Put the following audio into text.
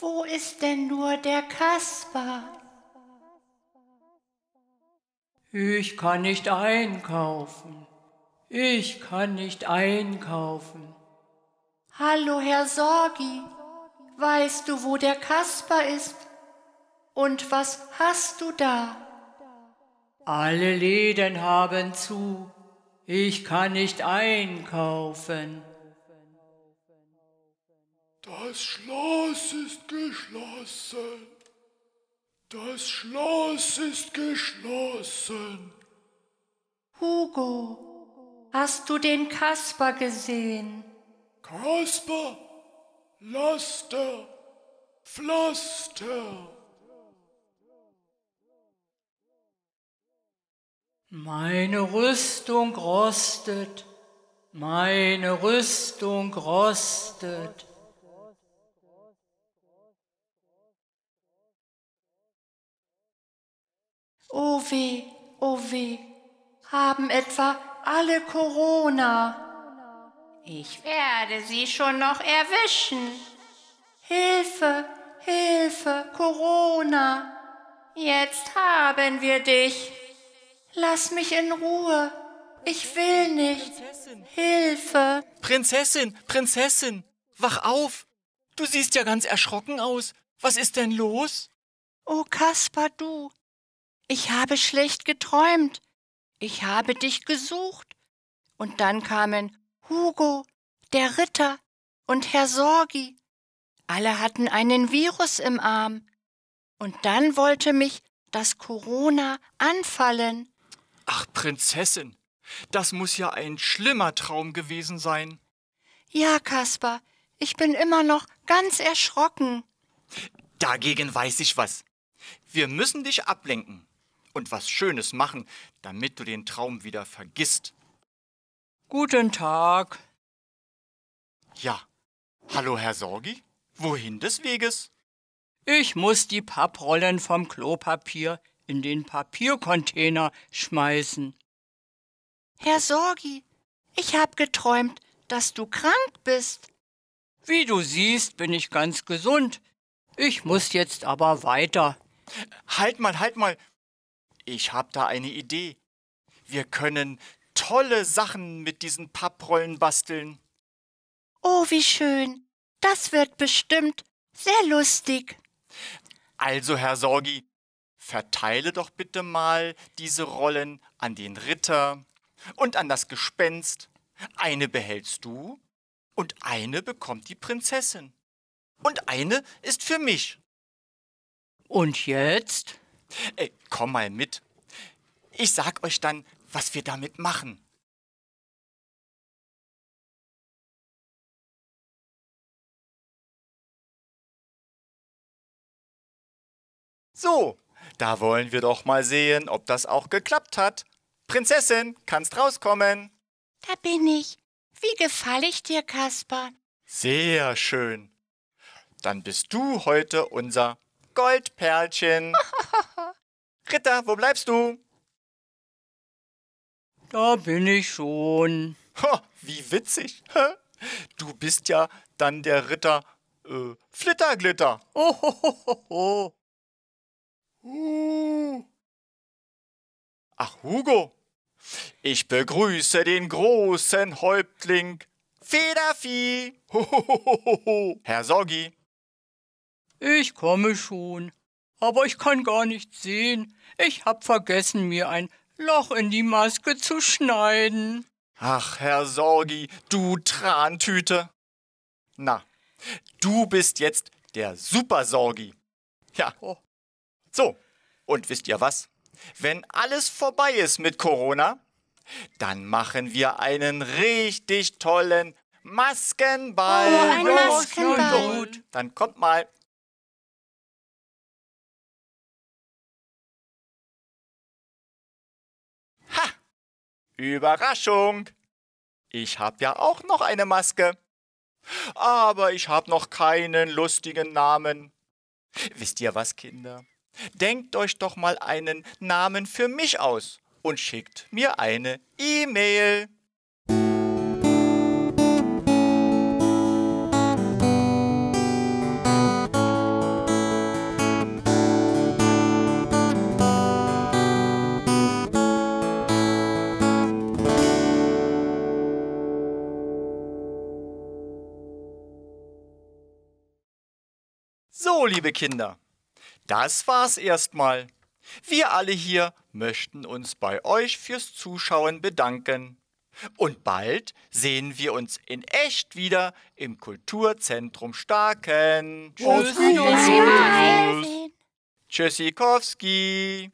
Wo ist denn nur der Kasper? Ich kann nicht einkaufen. Ich kann nicht einkaufen. Hallo, Herr Sorgi. Weißt du, wo der Kasper ist? Und was hast du da? Alle Läden haben zu. Ich kann nicht einkaufen. Das Schloss ist geschlossen. Das Schloss ist geschlossen. Hugo, hast du den Kasper gesehen? Kasper, Laster, Pflaster. Meine Rüstung rostet, meine Rüstung rostet. Oh weh, oh weh, haben etwa alle Corona. Ich werde sie schon noch erwischen. Hilfe, Hilfe, Corona. Jetzt haben wir dich. Lass mich in Ruhe. Ich will nicht. Hilfe. Prinzessin, Prinzessin, wach auf. Du siehst ja ganz erschrocken aus. Was ist denn los? Oh Kaspar, du, ich habe schlecht geträumt. Ich habe dich gesucht. Und dann kamen Hugo, der Ritter und Herr Sorgi. Alle hatten einen Virus im Arm. Und dann wollte mich das Corona anfallen. Ach, Prinzessin, das muss ja ein schlimmer Traum gewesen sein. Ja, Kaspar, ich bin immer noch ganz erschrocken. Dagegen weiß ich was. Wir müssen dich ablenken und was Schönes machen, damit du den Traum wieder vergisst. Guten Tag. Ja. Hallo, Herr Sorgi. Wohin des Weges? Ich muss die Papprollen vom Klopapier in den Papiercontainer schmeißen. Herr Sorgi, ich hab geträumt, dass du krank bist. Wie du siehst, bin ich ganz gesund. Ich muss jetzt aber weiter. Halt mal, halt mal ich habe da eine Idee. Wir können tolle Sachen mit diesen Papprollen basteln. Oh, wie schön. Das wird bestimmt sehr lustig. Also, Herr Sorgi, verteile doch bitte mal diese Rollen an den Ritter und an das Gespenst. Eine behältst du und eine bekommt die Prinzessin. Und eine ist für mich. Und jetzt? Ey, komm mal mit. Ich sag euch dann, was wir damit machen. So, da wollen wir doch mal sehen, ob das auch geklappt hat. Prinzessin, kannst rauskommen. Da bin ich. Wie gefalle ich dir, Kasper? Sehr schön. Dann bist du heute unser Goldperlchen. Oh. Britta, wo bleibst du? Da bin ich schon. Ho, wie witzig. Du bist ja dann der Ritter äh, Flitterglitter. Oh, hm. Ach, Hugo. Ich begrüße den großen Häuptling Federvieh. Herr Soggi. Ich komme schon aber ich kann gar nicht sehen. Ich hab vergessen, mir ein Loch in die Maske zu schneiden. Ach, Herr Sorgi, du Trantüte. Na, du bist jetzt der Super Sorgi. Ja. Oh. So, und wisst ihr was? Wenn alles vorbei ist mit Corona, dann machen wir einen richtig tollen Maskenball. Oh, ein Maskenball. Dann kommt mal Überraschung! Ich hab ja auch noch eine Maske. Aber ich hab noch keinen lustigen Namen. Wisst ihr was, Kinder? Denkt euch doch mal einen Namen für mich aus und schickt mir eine E-Mail. So, liebe Kinder, das war's erstmal. Wir alle hier möchten uns bei euch fürs Zuschauen bedanken. Und bald sehen wir uns in echt wieder im Kulturzentrum Starken. Tschüss. Tschüssikowski.